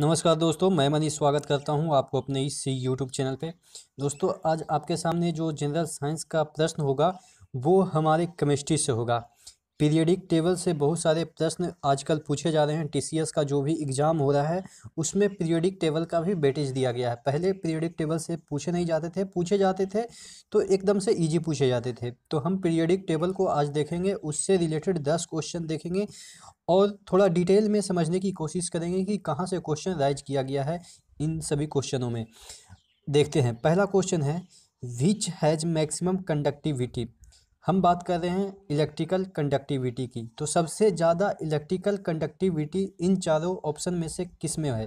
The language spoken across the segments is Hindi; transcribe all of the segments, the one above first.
नमस्कार दोस्तों मैं मनीष स्वागत करता हूं आपको अपने इस यूट्यूब चैनल पे दोस्तों आज आपके सामने जो जनरल साइंस का प्रश्न होगा वो हमारे केमिस्ट्री से होगा पीरियडिक टेबल से बहुत सारे प्रश्न आजकल पूछे जा रहे हैं टीसीएस का जो भी एग्ज़ाम हो रहा है उसमें पीरियडिक टेबल का भी बेटेज दिया गया है पहले पीरियडिक टेबल से पूछे नहीं जाते थे पूछे जाते थे तो एकदम से ईजी पूछे जाते थे तो हम पीरियडिक टेबल को आज देखेंगे उससे रिलेटेड दस क्वेश्चन देखेंगे और थोड़ा डिटेल में समझने की कोशिश करेंगे कि कहाँ से क्वेश्चन राइज किया गया है इन सभी क्वेश्चनों में देखते हैं पहला क्वेश्चन है विच हैज़ मैक्सिमम कंडक्टिविटी हम बात कर रहे हैं इलेक्ट्रिकल कंडक्टिविटी की तो सबसे ज़्यादा इलेक्ट्रिकल कंडक्टिविटी इन चारों ऑप्शन में से किस में है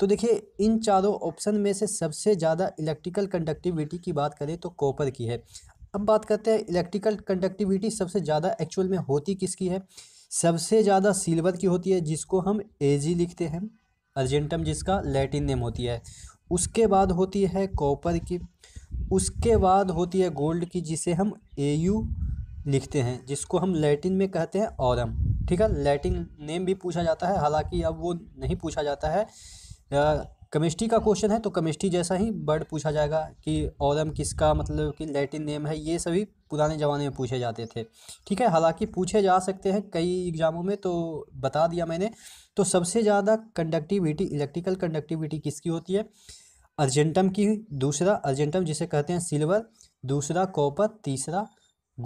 तो देखिए इन चारों ऑप्शन में से सबसे ज़्यादा इलेक्ट्रिकल कंडक्टिविटी की बात करें तो कॉपर की है अब बात करते हैं इलेक्ट्रिकल कंडक्टिविटी सबसे ज़्यादा एक्चुअल में होती किसकी है सबसे ज़्यादा सिल्वर की होती है जिसको हम जी लिखते हैं अर्जेंटम जिसका लैटिन नेम होती है उसके बाद होती है कॉपर की उसके बाद होती है गोल्ड की जिसे हम ए यू लिखते हैं जिसको हम लैटिन में कहते हैं औरम ठीक है लैटिन नेम भी पूछा जाता है हालांकि अब वो नहीं पूछा जाता है केमिस्ट्री का क्वेश्चन है तो केमिस्ट्री जैसा ही बर्ड पूछा जाएगा कि औरम किसका मतलब कि लैटिन नेम है ये सभी पुराने ज़माने में पूछे जाते थे ठीक है हालांकि पूछे जा सकते हैं कई एग्ज़ामों में तो बता दिया मैंने तो सबसे ज़्यादा कंडक्टिविटी इलेक्ट्रिकल कंडक्टिविटी किसकी होती है अर्जेंटम की दूसरा अर्जेंटम जिसे कहते हैं सिल्वर दूसरा कॉपर तीसरा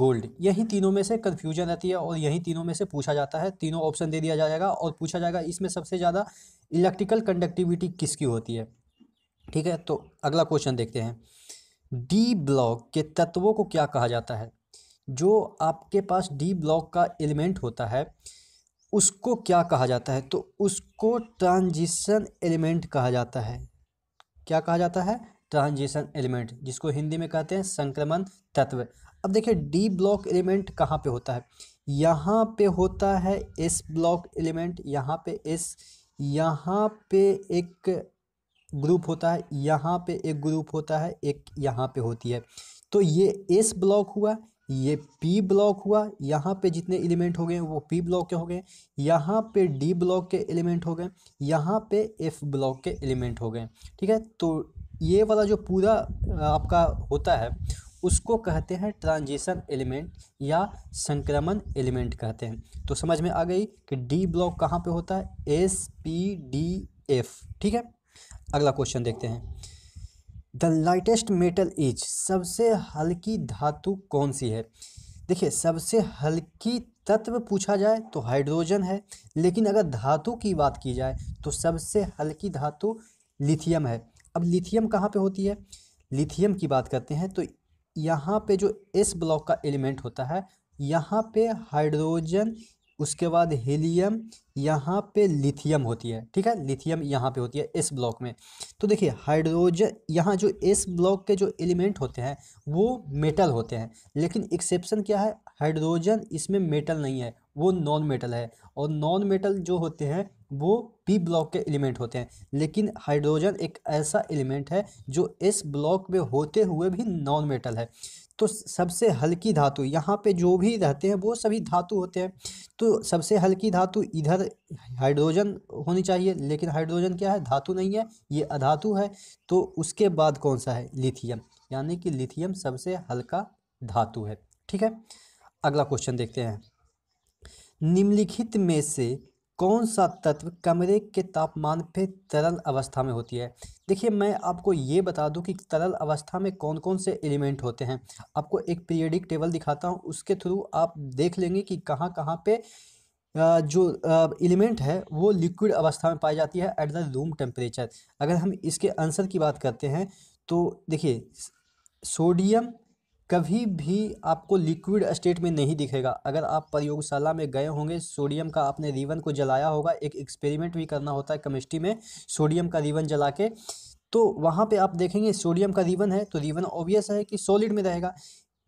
गोल्ड यही तीनों में से कन्फ्यूजन रहती है और यही तीनों में से पूछा जाता है तीनों ऑप्शन दे दिया जाएगा और पूछा जाएगा इसमें सबसे ज़्यादा इलेक्ट्रिकल कंडक्टिविटी किसकी होती है ठीक है तो अगला क्वेश्चन देखते हैं डी ब्लॉक के तत्वों को क्या कहा जाता है जो आपके पास डी ब्लॉक का एलिमेंट होता है उसको क्या कहा जाता है तो उसको ट्रांजिशन एलिमेंट कहा जाता है क्या कहा जाता है ट्रांजिशन एलिमेंट जिसको हिंदी में कहते हैं संक्रमण तत्व अब देखिए डी ब्लॉक एलिमेंट कहाँ पे होता है यहाँ पे होता है एस ब्लॉक एलिमेंट यहाँ पे एस यहाँ पे एक ग्रुप होता है यहाँ पे एक ग्रुप होता है एक यहाँ पे होती है तो ये एस ब्लॉक हुआ ये पी ब्लॉक हुआ यहाँ पे जितने एलिमेंट हो गए वो पी ब्लॉक के हो गए यहाँ पे डी ब्लॉक के एलिमेंट हो गए यहाँ पे एफ ब्लॉक के एलिमेंट हो गए ठीक है तो ये वाला जो पूरा आपका होता है उसको कहते हैं ट्रांजिशन एलिमेंट या संक्रमण एलिमेंट कहते हैं तो समझ में आ गई कि डी ब्लॉक कहाँ पे होता है एस पी डी एफ ठीक है अगला क्वेश्चन देखते हैं द लाइटेस्ट मेटल इज सबसे हल्की धातु कौन सी है देखिए सबसे हल्की तत्व पूछा जाए तो हाइड्रोजन है लेकिन अगर धातु की बात की जाए तो सबसे हल्की धातु लिथियम है अब लिथियम कहाँ पे होती है लिथियम की बात करते हैं तो यहाँ पे जो एस ब्लॉक का एलिमेंट होता है यहाँ पे हाइड्रोजन उसके बाद हीलियम यहाँ पे लिथियम होती है ठीक है लिथियम यहाँ पे होती है एस ब्लॉक में तो देखिए हाइड्रोजन यहाँ जो एस ब्लॉक के जो एलिमेंट होते हैं वो मेटल होते हैं लेकिन एक्सेप्शन क्या है हाइड्रोजन इसमें मेटल नहीं है वो नॉन मेटल है और नॉन मेटल जो होते हैं वो पी ब्लॉक के एलिमेंट होते हैं लेकिन हाइड्रोजन एक ऐसा एलिमेंट है जो एस ब्लॉक में होते हुए भी नॉन मेटल है तो सबसे हल्की धातु यहाँ पे जो भी रहते हैं वो सभी धातु होते हैं तो सबसे हल्की धातु इधर हाइड्रोजन होनी चाहिए लेकिन हाइड्रोजन क्या है धातु नहीं है ये अधातु है तो उसके बाद कौन सा है लिथियम यानी कि लिथियम सबसे हल्का धातु है ठीक है अगला क्वेश्चन देखते हैं निम्नलिखित में से कौन सा तत्व कमरे के तापमान पे तरल अवस्था में होती है देखिए मैं आपको ये बता दूं कि तरल अवस्था में कौन कौन से एलिमेंट होते हैं आपको एक पीरियडिक टेबल दिखाता हूँ उसके थ्रू आप देख लेंगे कि कहाँ कहाँ पे जो एलिमेंट है वो लिक्विड अवस्था में पाई जाती है एट द रूम टेम्परेचर अगर हम इसके आंसर की बात करते हैं तो देखिए सोडियम कभी भी आपको लिक्विड स्टेट में नहीं दिखेगा अगर आप प्रयोगशाला में गए होंगे सोडियम का आपने रिवन को जलाया होगा एक एक्सपेरिमेंट भी करना होता है केमिस्ट्री में सोडियम का रीवन जला के तो वहाँ पे आप देखेंगे सोडियम का रिवन है तो रीवन ऑब्वियस है कि सॉलिड में रहेगा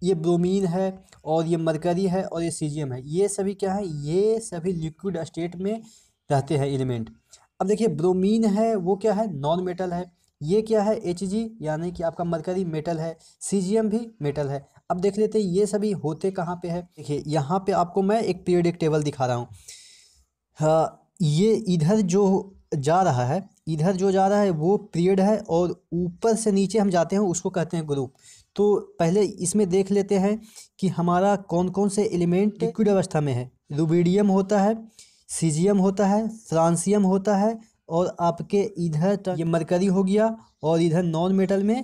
ये ब्रोमीन है और ये मरकरी है और ये सीजियम है ये सभी क्या है ये सभी लिक्विड स्टेट में रहते हैं एलिमेंट अब देखिए ब्रोमीन है वो क्या है नॉन मेटल है ये क्या है एच यानी कि आपका मरकरी मेटल है सी भी मेटल है अब देख लेते हैं ये सभी होते कहाँ पे है देखिए यहाँ पे आपको मैं एक पीरियडिक टेबल दिखा रहा हूँ हाँ, ये इधर जो जा रहा है इधर जो जा रहा है वो पीरियड है और ऊपर से नीचे हम जाते हैं उसको कहते हैं ग्रुप तो पहले इसमें देख लेते हैं कि हमारा कौन कौन से एलिमेंट लिक्विड अवस्था में है रुबीडियम होता है सीजियम होता है फ्रांसियम होता है और आपके इधर ये मरकरी हो गया और इधर नॉन मेटल में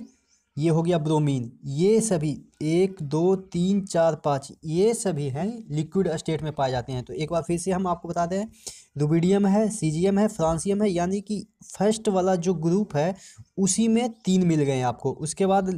ये हो गया ब्रोमीन ये सभी एक दो तीन चार पाँच ये सभी हैं लिक्विड स्टेट में पाए जाते हैं तो एक बार फिर से हम आपको बता दें रुबीडियम है सीजीएम है फ्रांसियम है यानी कि फर्स्ट वाला जो ग्रुप है उसी में तीन मिल गए हैं आपको उसके बाद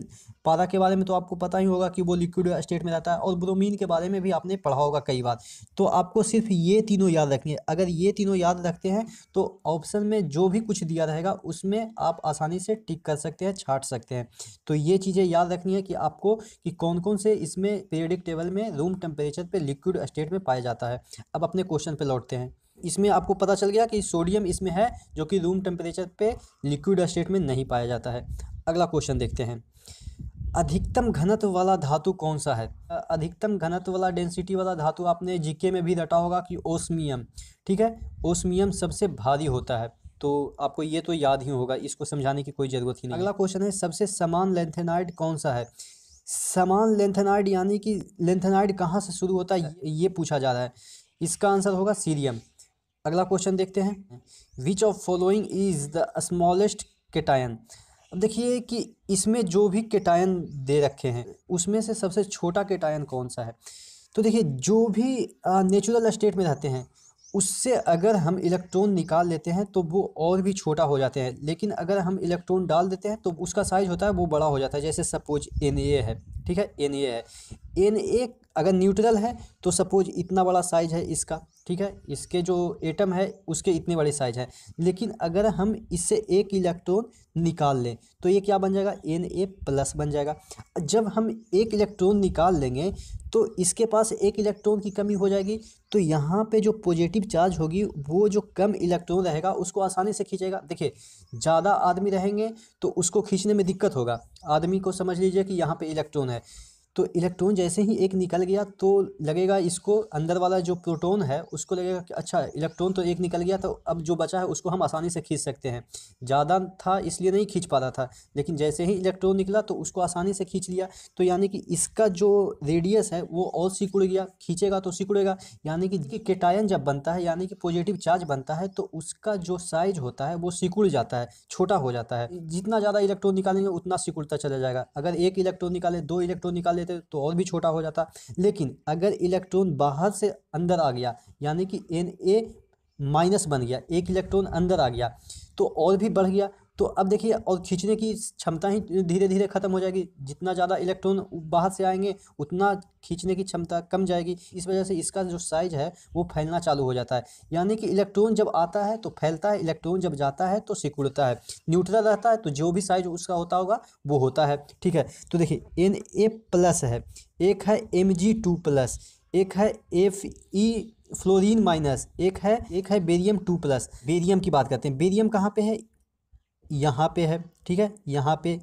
पारा के बारे में तो आपको पता ही होगा कि वो लिक्विड स्टेट में रहता है और ब्रोमीन के बारे में भी आपने पढ़ा होगा कई बार तो आपको सिर्फ ये तीनों याद रखनी है अगर ये तीनों याद रखते हैं तो ऑप्शन में जो भी कुछ दिया रहेगा उसमें आप आसानी से टिक कर सकते हैं छाट सकते हैं तो ये चीज़ें याद रखनी है कि आपको कि कौन कौन से इसमें पीरियडिक टेबल में रूम टेम्परेचर पर लिक्विड स्टेट में पाया जाता है अब अपने क्वेश्चन पर लौटते हैं इसमें आपको पता चल गया कि सोडियम इसमें है जो कि रूम टेम्परेचर पे लिक्विड स्टेट में नहीं पाया जाता है अगला क्वेश्चन देखते हैं अधिकतम घनत्व वाला धातु कौन सा है अधिकतम घनत्व वाला डेंसिटी वाला धातु आपने जीके में भी रटा होगा कि ओस्मियम ठीक है ओस्मियम सबसे भारी होता है तो आपको ये तो याद ही होगा इसको समझाने की कोई ज़रूरत ही नहीं अगला क्वेश्चन है सबसे समान लेंथेनाइड कौन सा है समान लेंथेनाइड यानी कि लेंथेनाइड कहाँ से शुरू होता है ये पूछा जा रहा है इसका आंसर होगा सीरियम अगला क्वेश्चन देखते हैं which of following is the smallest cation अब देखिए कि इसमें जो भी केटायन दे रखे हैं उसमें से सबसे छोटा केटायन कौन सा है तो देखिए जो भी नेचुरल स्टेट में रहते हैं उससे अगर हम इलेक्ट्रॉन निकाल लेते हैं तो वो और भी छोटा हो जाते हैं लेकिन अगर हम इलेक्ट्रॉन डाल देते हैं तो उसका साइज़ होता है वो बड़ा हो जाता है जैसे सपोज एन ए है ठीक है एन ए है एन ए अगर न्यूट्रल है तो सपोज इतना बड़ा साइज है इसका ठीक है इसके जो एटम है उसके इतने बड़े साइज है लेकिन अगर हम इससे एक इलेक्ट्रॉन निकाल लें तो ये क्या बन जाएगा एन ए प्लस बन जाएगा जब हम एक इलेक्ट्रॉन निकाल लेंगे तो इसके पास एक इलेक्ट्रॉन की कमी हो जाएगी तो यहाँ पे जो पॉजिटिव चार्ज होगी वो जो कम इलेक्ट्रॉन रहेगा उसको आसानी से खींचेगा देखिए ज़्यादा आदमी रहेंगे तो उसको खींचने में दिक्कत होगा आदमी को समझ लीजिए कि यहाँ पे इलेक्ट्रॉन है तो इलेक्ट्रॉन जैसे ही एक निकल गया तो लगेगा इसको अंदर वाला जो प्रोटॉन है उसको लगेगा कि अच्छा इलेक्ट्रॉन तो एक निकल गया तो अब जो बचा है उसको हम आसानी से खींच सकते हैं ज़्यादा था इसलिए नहीं खींच पा रहा था लेकिन जैसे ही इलेक्ट्रॉन निकला तो उसको आसानी से खींच लिया तो यानी कि इसका जो रेडियस है वो और सिकुड़ गया खींचेगा तो सिकुड़ेगा यानी कि केटायन जब बनता है यानी कि पॉजिटिव चार्ज बनता है तो उसका जो साइज होता है वो सिकुड़ जाता है छोटा हो जाता है जितना ज़्यादा इलेक्ट्रॉन निकालेंगे उतना सिकुड़ता चला जाएगा अगर एक इलेक्ट्रॉन निकाले दो इलेक्ट्रॉन निकाले देते तो और भी छोटा हो जाता लेकिन अगर इलेक्ट्रॉन बाहर से अंदर आ गया यानी कि एन ए माइनस बन गया एक इलेक्ट्रॉन अंदर आ गया तो और भी बढ़ गया तो अब देखिए और खींचने की क्षमता ही धीरे धीरे ख़त्म हो जाएगी जितना ज़्यादा इलेक्ट्रॉन बाहर से आएंगे उतना खींचने की क्षमता कम जाएगी इस वजह से इसका जो साइज है वो फैलना चालू हो जाता है यानी कि इलेक्ट्रॉन जब आता है तो फैलता है इलेक्ट्रॉन जब जाता है तो सिकुड़ता है न्यूट्रल रहता है तो जो भी साइज उसका होता होगा वो होता है ठीक है तो देखिए एन ए प्लस है एक है एम जी टू प्लस एक है एफ ई फ्लोरीन माइनस एक है एक है बेरियम टू प्लस बेरियम की बात करते हैं बेरियम कहाँ पे है यहाँ पे है ठीक है यहाँ पे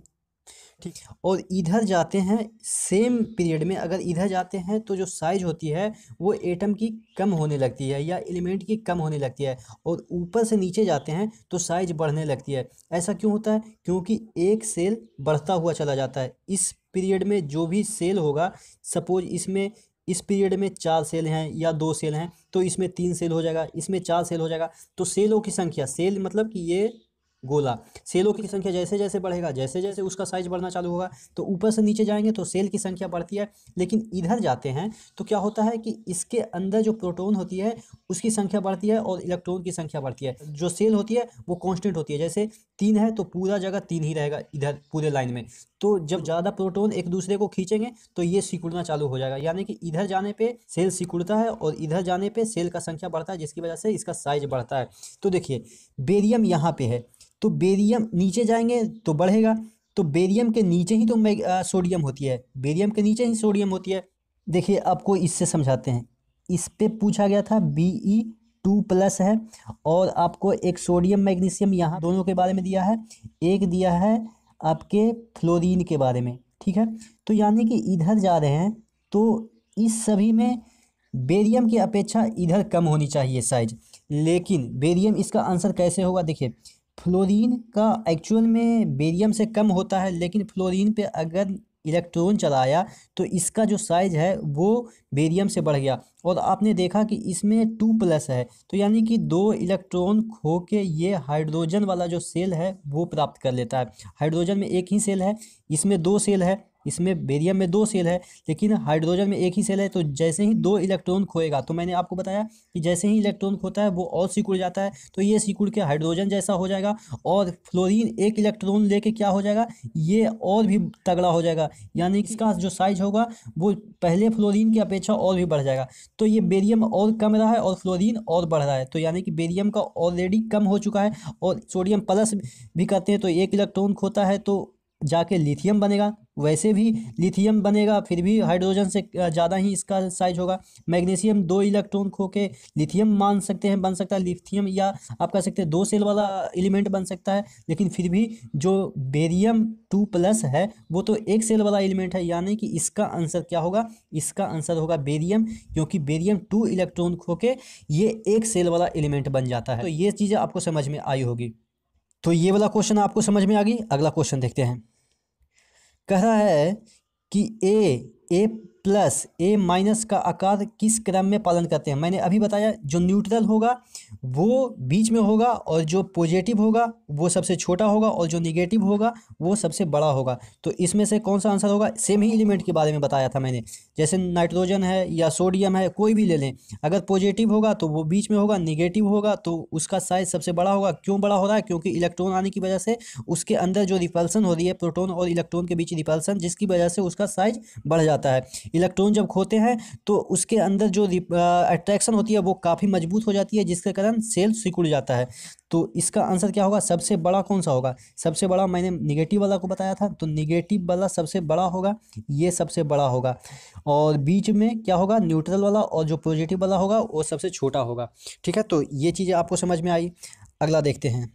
ठीक और इधर जाते हैं सेम पीरियड में अगर इधर जाते हैं तो जो साइज होती है वो एटम की कम होने लगती है या एलिमेंट की कम होने लगती है और ऊपर से नीचे जाते हैं तो साइज बढ़ने लगती है ऐसा क्यों होता है क्योंकि एक सेल बढ़ता हुआ चला जाता है इस पीरियड में जो भी सेल होगा सपोज इसमें इस पीरियड में चार सेल हैं या दो सेल हैं तो इसमें तीन सेल हो जाएगा इसमें चार सेल हो जाएगा तो सेलों की संख्या सेल मतलब कि ये गोला सेलों की संख्या जैसे जैसे बढ़ेगा जैसे जैसे उसका साइज बढ़ना चालू होगा तो ऊपर से नीचे जाएंगे तो सेल की संख्या बढ़ती है लेकिन इधर जाते हैं तो क्या होता है कि इसके अंदर जो प्रोटोन होती है उसकी संख्या बढ़ती है और इलेक्ट्रॉन की संख्या बढ़ती है जो सेल होती है वो कॉन्स्टेंट होती है जैसे तीन है तो पूरा जगह तीन ही रहेगा इधर पूरे लाइन में तो जब ज़्यादा प्रोटोन एक दूसरे को खींचेंगे तो ये सिकुड़ना चालू हो जाएगा यानी कि इधर जाने पर सेल सिकुड़ता है और इधर जाने पर सेल का संख्या बढ़ता है जिसकी वजह से इसका साइज बढ़ता है तो देखिए बेरियम यहाँ पर है तो बेरियम नीचे जाएंगे तो बढ़ेगा तो बेरियम के नीचे ही तो सोडियम होती है बेरियम के नीचे ही सोडियम होती है देखिए आपको इससे समझाते हैं इस पर पूछा गया था बी ई टू प्लस है और आपको एक सोडियम मैग्नीशियम यहाँ दोनों के बारे में दिया है एक दिया है आपके फ्लोरीन के बारे में ठीक है तो यानी कि इधर जा रहे हैं तो इस सभी में बेरियम की अपेक्षा इधर कम होनी चाहिए साइज लेकिन बेरियम इसका आंसर कैसे होगा देखिए फ्लोरीन का एक्चुअल में बेरियम से कम होता है लेकिन फ्लोरीन पे अगर इलेक्ट्रॉन चलाया तो इसका जो साइज है वो बेरियम से बढ़ गया और आपने देखा कि इसमें टू प्लस है तो यानी कि दो इलेक्ट्रॉन खो के ये हाइड्रोजन वाला जो सेल है वो प्राप्त कर लेता है हाइड्रोजन में एक ही सेल है इसमें दो सेल है इसमें बेरियम में दो सेल है लेकिन हाइड्रोजन में एक ही सेल है तो जैसे ही दो इलेक्ट्रॉन खोएगा तो मैंने आपको बताया कि जैसे ही इलेक्ट्रॉन खोता है वो और सिकुड़ जाता है तो ये सिकुड़ के हाइड्रोजन जैसा हो जाएगा और फ्लोरीन एक इलेक्ट्रॉन लेके क्या हो जाएगा ये और भी तगड़ा हो जाएगा यानी इसका जो साइज होगा वो पहले फ्लोरीन की अपेक्षा और भी बढ़ जाएगा तो ये बेरियम और कम रहा है और फ्लोरीन और बढ़ रहा है तो यानी कि बेरियम का ऑलरेडी कम हो चुका है और सोडियम प्लस भी करते हैं तो एक इलेक्ट्रॉन खोता है तो जाके लिथियम बनेगा वैसे भी लिथियम बनेगा फिर भी हाइड्रोजन से ज़्यादा ही इसका साइज होगा मैग्नीशियम दो इलेक्ट्रॉन खो के लिथियम मान सकते हैं बन सकता है लिथियम या आप कह सकते हैं दो सेल वाला एलिमेंट बन सकता है लेकिन फिर भी जो बेरियम टू प्लस है वो तो एक सेल वाला एलिमेंट है यानी कि इसका आंसर क्या होगा इसका आंसर होगा बेरियम क्योंकि बेरियम टू इलेक्ट्रॉन खो के ये एक सेल वाला एलिमेंट बन जाता है तो ये चीज़ें आपको समझ में आई होगी तो ये वाला क्वेश्चन आपको समझ में आ गई अगला क्वेश्चन देखते हैं कह रहा है कि ए ए प्लस ए माइनस का आकार किस क्रम में पालन करते हैं मैंने अभी बताया जो न्यूट्रल होगा वो बीच में होगा और जो पॉजिटिव होगा वो सबसे छोटा होगा और जो निगेटिव होगा वो सबसे बड़ा होगा तो इसमें से कौन सा आंसर होगा सेम ही एलिमेंट के बारे में बताया था मैंने जैसे नाइट्रोजन है या सोडियम है कोई भी ले लें अगर पॉजिटिव होगा तो वो बीच में होगा निगेटिव होगा तो उसका साइज सबसे बड़ा होगा क्यों बड़ा हो रहा है क्योंकि इलेक्ट्रॉन आने की वजह से उसके अंदर जो रिपल्सन हो रही है प्रोटोन और इलेक्ट्रॉन के बीच रिपल्सन जिसकी वजह से उसका साइज बढ़ जाता है इलेक्ट्रॉन जब खोते हैं तो उसके अंदर जो अट्रैक्शन होती है वो काफ़ी मजबूत हो जाती है जिसके कारण सेल सिकुड़ जाता है तो इसका आंसर क्या होगा सबसे बड़ा कौन सा होगा सबसे बड़ा मैंने निगेटिव वाला को बताया था तो निगेटिव वाला सबसे बड़ा होगा ये सबसे बड़ा होगा और बीच में क्या होगा न्यूट्रल वाला और जो पॉजिटिव वाला होगा वो सबसे छोटा होगा ठीक है तो ये चीज़ें आपको समझ में आई अगला देखते हैं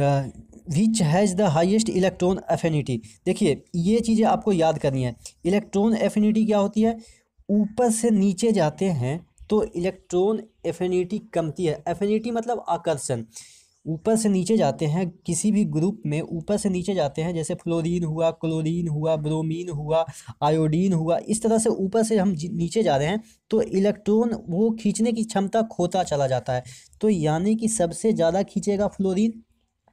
which has the highest electron affinity देखिए ये चीज़ें आपको याद करनी है इलेक्ट्रॉन एफिनिटी क्या होती है ऊपर से नीचे जाते हैं तो इलेक्ट्रॉन एफिनिटी कमती है एफिनिटी मतलब आकर्षण ऊपर से नीचे जाते हैं किसी भी ग्रुप में ऊपर से नीचे जाते हैं जैसे फ्लोरीन हुआ क्लोरीन हुआ ब्रोमीन हुआ आयोडीन हुआ इस तरह से ऊपर से हम नीचे जा रहे हैं तो इलेक्ट्रॉन वो खींचने की क्षमता खोता चला जाता है तो यानी कि सबसे ज़्यादा खींचेगा फ्लोरीन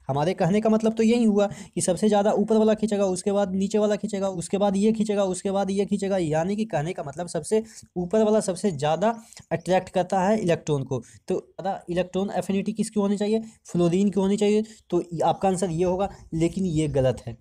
हमारे कहने का मतलब तो यही हुआ कि सबसे ज़्यादा ऊपर वाला खींचेगा उसके बाद नीचे वाला खींचेगा उसके बाद ये खींचेगा उसके बाद ये खींचेगा यानी कि कहने का मतलब सबसे ऊपर वाला सबसे ज़्यादा अट्रैक्ट करता है इलेक्ट्रॉन को तो ज़्यादा इलेक्ट्रॉन एफिनिटी किसकी होनी चाहिए फ्लोरिन की होनी चाहिए तो आपका आंसर ये होगा लेकिन ये गलत है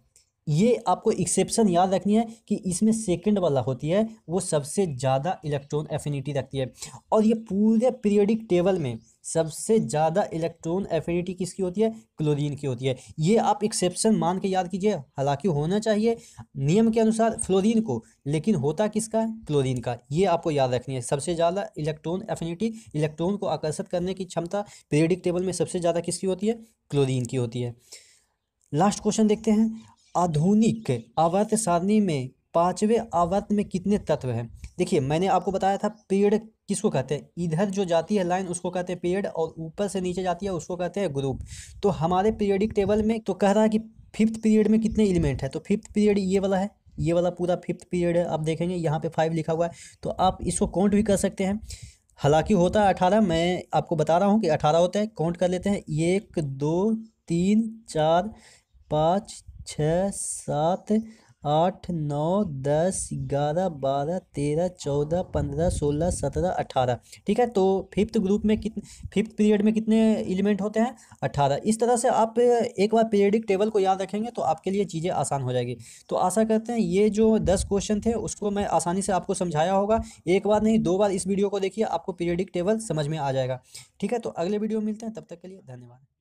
ये आपको एक्सेप्शन याद रखनी है कि इसमें सेकंड वाला होती है वो सबसे ज़्यादा इलेक्ट्रॉन एफिनिटी रखती है और ये पूरे पीरियडिक टेबल में सबसे ज़्यादा इलेक्ट्रॉन एफिनिटी किसकी होती है क्लोरीन की होती है ये आप एक्सेप्शन मान के याद कीजिए हालांकि होना चाहिए नियम के अनुसार फ्लोरीन को लेकिन होता किसका है क्लोरीन का ये आपको याद रखनी है सबसे ज़्यादा इलेक्ट्रॉन एफिनिटी इलेक्ट्रॉन को आकर्षित करने की क्षमता पीरियडिक टेबल में सबसे ज़्यादा किसकी होती है क्लोरीन की होती है लास्ट क्वेश्चन देखते हैं आधुनिक आवर्त सारणी में पाँचवें आवर्त में कितने तत्व हैं देखिए मैंने आपको बताया था पेड़ किसको कहते हैं इधर जो जाती है लाइन उसको कहते हैं पेड़ और ऊपर से नीचे जाती है उसको कहते हैं ग्रुप तो हमारे पीरियडिक टेबल में तो कह रहा है कि फिफ्थ पीरियड में कितने एलिमेंट है तो फिफ्थ पीरियड ये वाला है ये वाला पूरा फिफ्थ पीरियड है आप देखेंगे यहाँ पे फाइव लिखा हुआ है तो आप इसको काउंट भी कर सकते हैं हालांकि होता है अठारह मैं आपको बता रहा हूँ कि अठारह होता है काउंट कर लेते हैं एक दो तीन चार पाँच छः सात आठ नौ दस ग्यारह बारह तेरह चौदह पंद्रह सोलह सत्रह अठारह ठीक है तो फिफ्थ ग्रुप में कित फिफ्थ पीरियड में कितने एलिमेंट होते हैं अठारह इस तरह से आप एक बार पीरियडिक टेबल को याद रखेंगे तो आपके लिए चीज़ें आसान हो जाएगी तो आशा करते हैं ये जो दस क्वेश्चन थे उसको मैं आसानी से आपको समझाया होगा एक बार नहीं दो बार इस वीडियो को देखिए आपको पीरियडिक टेबल समझ में आ जाएगा ठीक है तो अगले वीडियो में मिलते हैं तब तक के लिए धन्यवाद